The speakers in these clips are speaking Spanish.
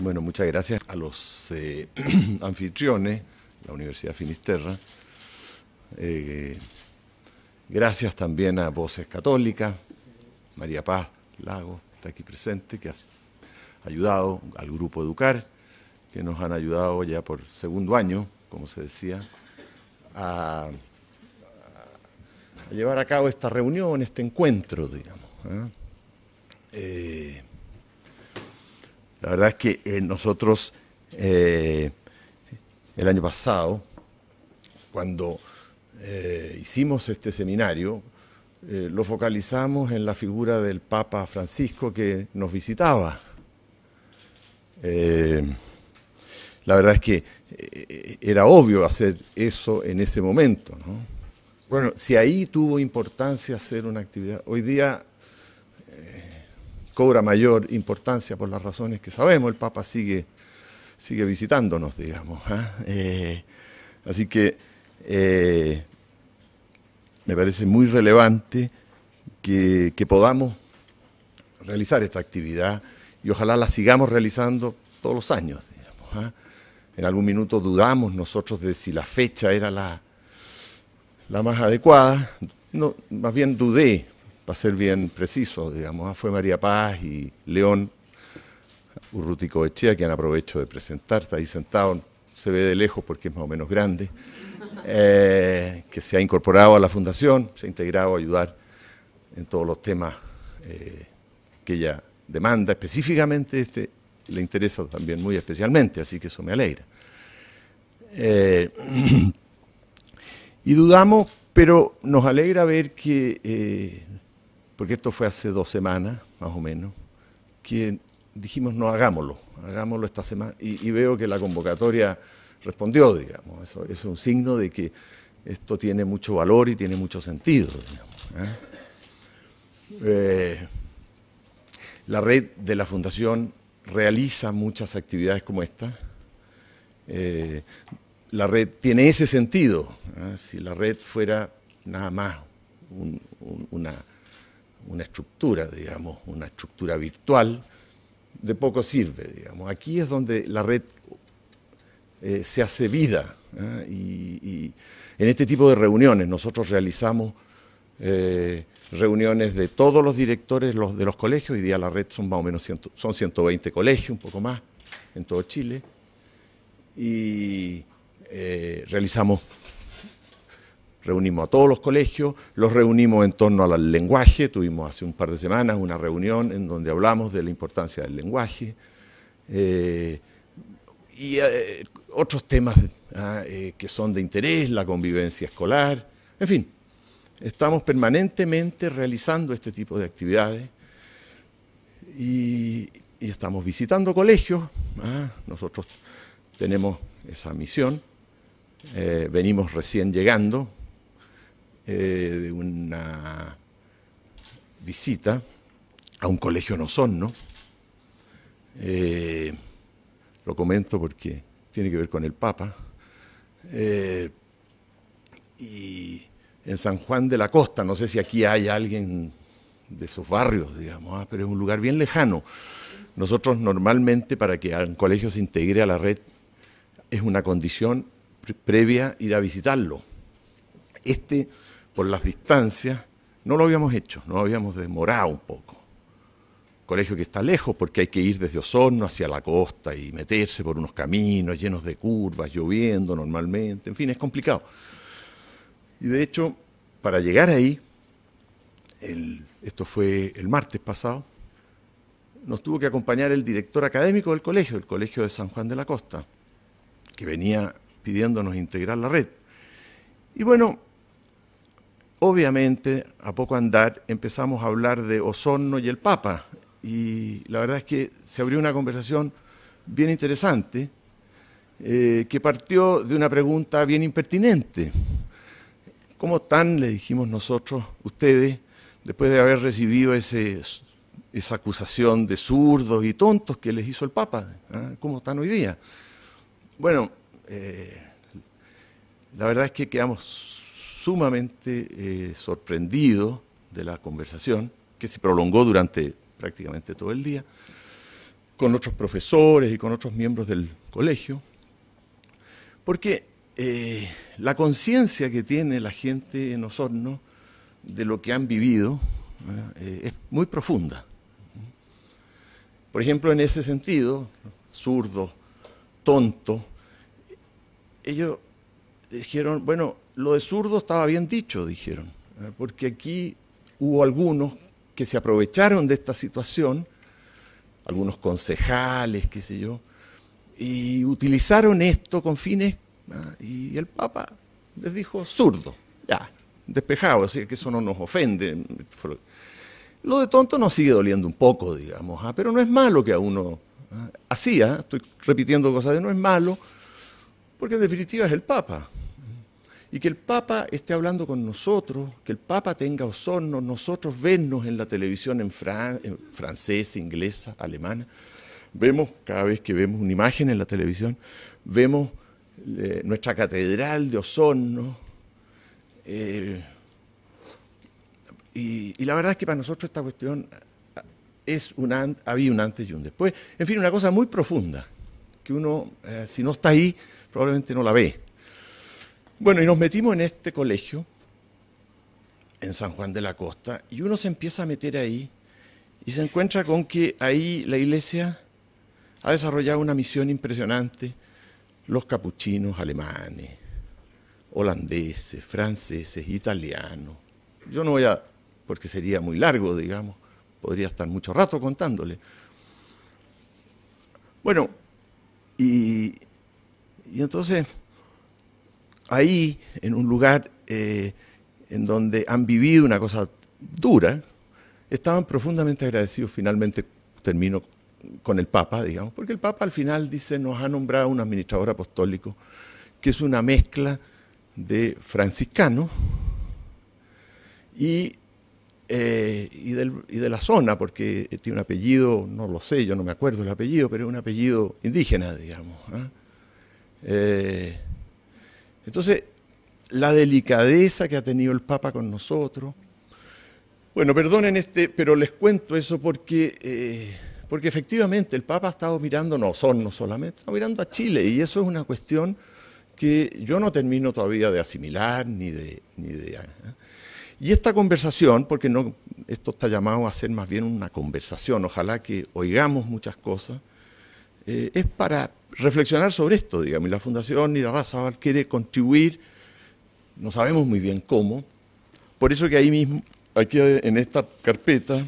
Bueno, muchas gracias a los eh, anfitriones, la Universidad Finisterra. Eh, gracias también a Voces Católicas, María Paz Lago está aquí presente, que ha ayudado al grupo Educar, que nos han ayudado ya por segundo año, como se decía, a, llevar a cabo esta reunión, este encuentro, digamos. ¿eh? La verdad es que eh, nosotros eh, el año pasado, cuando eh, hicimos este seminario, lo focalizamos en la figura del Papa Francisco que nos visitaba. la verdad es que era obvio hacer eso en ese momento. ¿no? Bueno, si ahí tuvo importancia hacer una actividad, hoy día cobra mayor importancia por las razones que sabemos. El Papa sigue, sigue visitándonos, digamos. ¿ah? Eh, así que eh, me parece muy relevante que, podamos realizar esta actividad y ojalá la sigamos realizando todos los años. ¿ah? En algún minuto dudamos nosotros de si la fecha era la, la más adecuada, no, más bien dudé para ser bien preciso, digamos, ¿ah? fue María Paz y León Urrutico Echea, quien aprovecho de presentar, está ahí sentado, se ve de lejos porque es más o menos grande, eh, que se ha incorporado a la fundación, se ha integrado a ayudar en todos los temas eh, que ella demanda, específicamente este le interesa también muy especialmente, así que eso me alegra. Eh, y dudamos, pero nos alegra ver que porque esto fue hace dos semanas, más o menos, que dijimos, no, hagámoslo, hagámoslo esta semana, y, veo que la convocatoria respondió, digamos, es un signo de que esto tiene mucho valor y tiene mucho sentido, digamos. ¿eh? Eh, la red de la Fundación realiza muchas actividades como esta. Eh, la red tiene ese sentido. Si la red fuera nada más una una estructura, digamos, una estructura virtual, de poco sirve, digamos. Aquí es donde la red eh, se hace vida ¿eh? y, en este tipo de reuniones nosotros realizamos eh, reuniones de todos los directores de los colegios, hoy día la red son más o menos son 120 colegios, un poco más, en todo Chile, y realizamos reunimos a todos los colegios, los reunimos en torno al lenguaje, tuvimos hace un par de semanas una reunión en donde hablamos de la importancia del lenguaje eh, y eh, otros temas ah, eh, que son de interés, la convivencia escolar, en fin, estamos permanentemente realizando este tipo de actividades y, estamos visitando colegios, ah, nosotros tenemos esa misión. venimos recién llegando, eh, de una visita a un colegio no son eh, lo comento porque tiene que ver con el Papa. Eh, y en San Juan de la Costa, no sé si aquí hay alguien de esos barrios, digamos, ah, pero es un lugar bien lejano. Nosotros normalmente para que un colegio se integre a la red es una condición previa ir a visitarlo. Este, por las distancias, no lo habíamos hecho, no habíamos demorado un poco. Colegio que está lejos porque hay que ir desde Osorno hacia la costa y meterse por unos caminos llenos de curvas, lloviendo normalmente, en fin, es complicado. Y de hecho, para llegar ahí, esto fue el martes pasado, nos tuvo que acompañar el director académico del colegio, el Colegio de San Juan de la Costa, que venía pidiéndonos integrar la red. Y bueno, obviamente, a poco andar, empezamos a hablar de Osorno y el Papa. Y la verdad es que se abrió una conversación bien interesante eh, que partió de una pregunta bien impertinente. ¿Cómo están, le dijimos nosotros, ustedes, después de haber recibido ese, esa acusación de zurdos y tontos que les hizo el Papa? ¿ah? ¿Cómo están hoy día? Bueno, eh, la verdad es que quedamos sumamente eh, sorprendido de la conversación, que se prolongó durante prácticamente todo el día, con otros profesores y con otros miembros del colegio, porque eh, la conciencia que tiene la gente en Osorno de lo que han vivido eh, es muy profunda. Por ejemplo, en ese sentido, zurdo, tonto, ellos dijeron, bueno, lo de zurdo estaba bien dicho, dijeron, ¿eh? porque aquí hubo algunos que se aprovecharon de esta situación, algunos concejales, qué sé yo, y utilizaron esto con fines, ¿eh? y el Papa les dijo, zurdo, ya, despejado, así que eso no nos ofende. Lo de tonto nos sigue doliendo un poco, digamos, ¿eh? pero no es malo que a uno hacía, estoy repitiendo cosas de no es malo, porque en definitiva es el Papa y que el Papa esté hablando con nosotros, que el Papa tenga osorno, nosotros vernos en la televisión en, francés, inglesa, alemana. Vemos, cada vez que vemos una imagen en la televisión, vemos eh, nuestra catedral de Osorno. Eh, y, la verdad es que para nosotros esta cuestión eh, es había un antes y un después. En fin, una cosa muy profunda, que uno, si no está ahí, probablemente no la ve. Bueno, y nos metimos en este colegio, en San Juan de la Costa, y uno se empieza a meter ahí y se encuentra con que ahí la iglesia ha desarrollado una misión impresionante. Los capuchinos alemanes, holandeses, franceses, italianos. Yo no voy a, porque sería muy largo, digamos, podría estar mucho rato contándole. Bueno, y, y entonces ahí, en un lugar eh, en donde han vivido una cosa dura, estaban profundamente agradecidos. Finalmente termino con el Papa, digamos, porque el Papa al final dice, nos ha nombrado un administrador apostólico, que es una mezcla de franciscano y, eh, de la zona, porque tiene un apellido, no lo sé, yo no me acuerdo el apellido, pero es un apellido indígena, digamos. ¿ah? ¿eh? Entonces, la delicadeza que ha tenido el Papa con nosotros. Bueno, perdonen este, pero les cuento eso porque, eh, porque efectivamente el Papa ha estado mirando, no son no solamente, está mirando a Chile y eso es una cuestión que yo no termino todavía de asimilar ni de... Ni ¿eh? Y esta conversación, porque no, esto está llamado a ser más bien una conversación, ojalá que oigamos muchas cosas, eh, es para reflexionar sobre esto, digamos, y la Fundación y la Raza quiere contribuir, no sabemos muy bien cómo, por eso que ahí mismo, aquí en esta carpeta,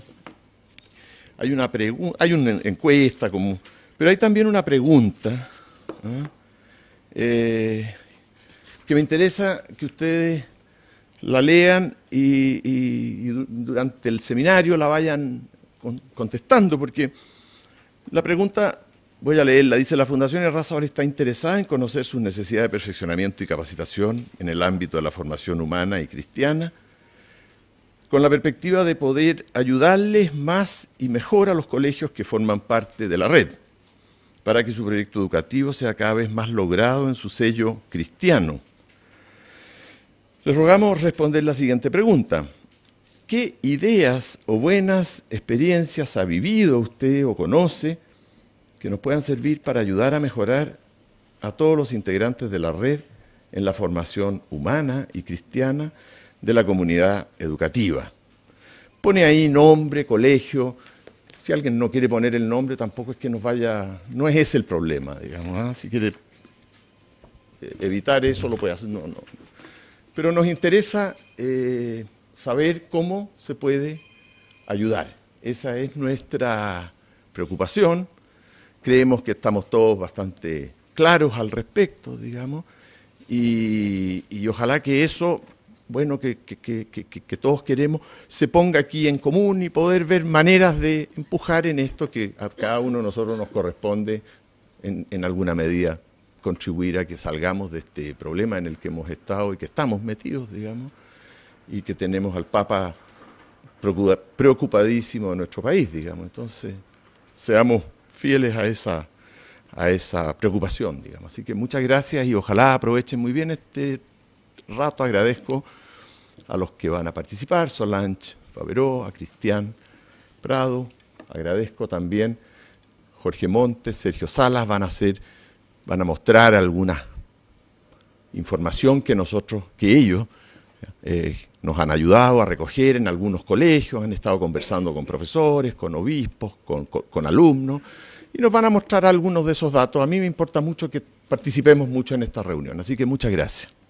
hay una, hay una encuesta, como, pero hay también una pregunta ¿eh? Eh, que me interesa que ustedes la lean y, durante el seminario la vayan contestando, porque la pregunta Voy a leerla. Dice, la Fundación ahora está interesada en conocer sus necesidades de perfeccionamiento y capacitación en el ámbito de la formación humana y cristiana, con la perspectiva de poder ayudarles más y mejor a los colegios que forman parte de la red, para que su proyecto educativo sea cada vez más logrado en su sello cristiano. Les rogamos responder la siguiente pregunta. ¿Qué ideas o buenas experiencias ha vivido usted o conoce? que nos puedan servir para ayudar a mejorar a todos los integrantes de la red en la formación humana y cristiana de la comunidad educativa. Pone ahí nombre, colegio. Si alguien no quiere poner el nombre, tampoco es que nos vaya, no es ese el problema, digamos. ¿ah? Si quiere eh, evitar eso, lo puede hacer. No, no. Pero nos interesa eh, saber cómo se puede ayudar. Esa es nuestra preocupación. Creemos que estamos todos bastante claros al respecto, digamos, y, ojalá que eso, bueno, que, que, todos queremos, se ponga aquí en común y poder ver maneras de empujar en esto que a cada uno de nosotros nos corresponde en, en alguna medida contribuir a que salgamos de este problema en el que hemos estado y que estamos metidos, digamos, y que tenemos al Papa preocupadísimo de nuestro país, digamos. Entonces, seamos fieles a esa, a esa preocupación, digamos. Así que muchas gracias y ojalá aprovechen muy bien este rato. Agradezco a los que van a participar, Solange Faberó, a Cristian Prado. Agradezco también Jorge Montes, Sergio Salas, van a hacer, van a mostrar alguna información que nosotros, que ellos eh, nos han ayudado a recoger en algunos colegios, han estado conversando con profesores, con obispos, con, alumnos, y nos van a mostrar algunos de esos datos. A mí me importa mucho que participemos mucho en esta reunión, así que muchas gracias.